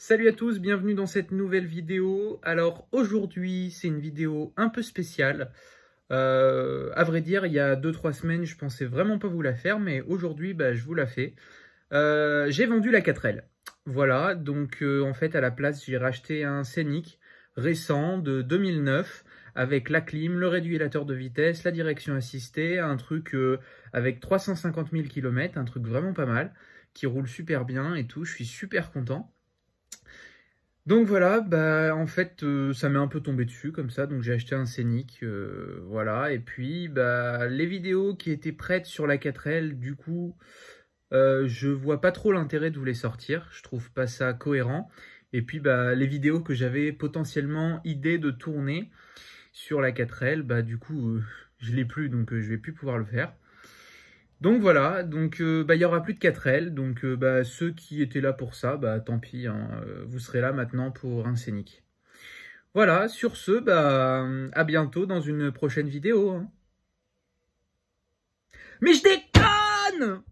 Salut à tous, bienvenue dans cette nouvelle vidéo. Alors aujourd'hui, c'est une vidéo un peu spéciale. Euh, à vrai dire, il y a 2-3 semaines, je pensais vraiment pas vous la faire, mais aujourd'hui, bah, je vous la fais. Euh, j'ai vendu la 4L. Voilà, donc euh, en fait, à la place, j'ai racheté un Scénic récent de 2009 avec la clim, le régulateur de vitesse, la direction assistée, un truc avec 350 000 km, un truc vraiment pas mal, qui roule super bien et tout, je suis super content. Donc voilà, bah, en fait, euh, ça m'est un peu tombé dessus comme ça, donc j'ai acheté un Scénic, euh, voilà, et puis bah, les vidéos qui étaient prêtes sur la 4L, du coup, euh, je vois pas trop l'intérêt de vous les sortir, je trouve pas ça cohérent, et puis bah, les vidéos que j'avais potentiellement idée de tourner sur la 4L, bah, du coup, je l'ai plus, donc je vais plus pouvoir le faire. Donc voilà, donc euh, bah, il y aura plus de 4L, donc euh, bah, ceux qui étaient là pour ça, bah tant pis, hein, euh, vous serez là maintenant pour un scénic. Voilà, sur ce, bah à bientôt dans une prochaine vidéo. Hein. Mais je déconne